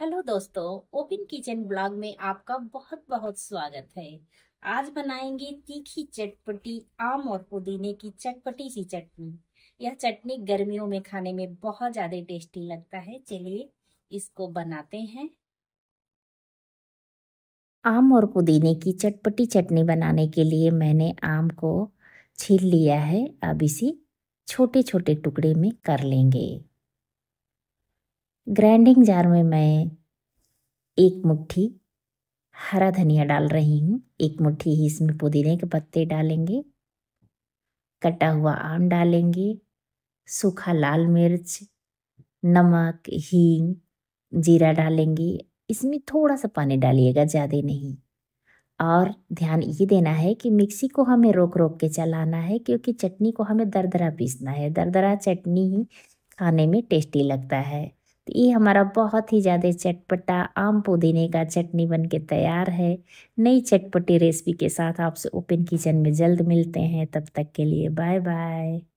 hello दोस्तों open kitchen blog में आपका बहुत बहुत स्वागत है आज बनाएंगे तीखी चटपटी आम और पुदीने की चटपटी सी चटनी यह चटनी गर्मियों में खाने में बहुत ज्यादा टेस्टी लगता है चलिए इसको बनाते हैं आम और पुदीने की चटपटी चटनी बनाने के लिए मैंने आम को छील लिया है अब इसे छोटे छोटे टुकड़े में कर लेंगे ग्राइंडिंग जार में मैं एक मुट्ठी हरा धनिया डाल रही हूँ एक मुट्ठी ही इसमें पुदीने के पत्ते डालेंगे कटा हुआ आम डालेंगे सूखा लाल मिर्च नमक हींग जीरा डालेंगे इसमें थोड़ा सा पानी डालिएगा ज़्यादा नहीं और ध्यान ये देना है कि मिक्सी को हमें रोक रोक के चलाना है क्योंकि चटनी को हमें दरदरा पीसना है दरदरा चटनी ही खाने में टेस्टी लगता है तो ये हमारा बहुत ही ज़्यादा चटपटा आम पुदीने का चटनी बन के तैयार है नई चटपटी रेसिपी के साथ आपसे ओपन किचन में जल्द मिलते हैं तब तक के लिए बाय बाय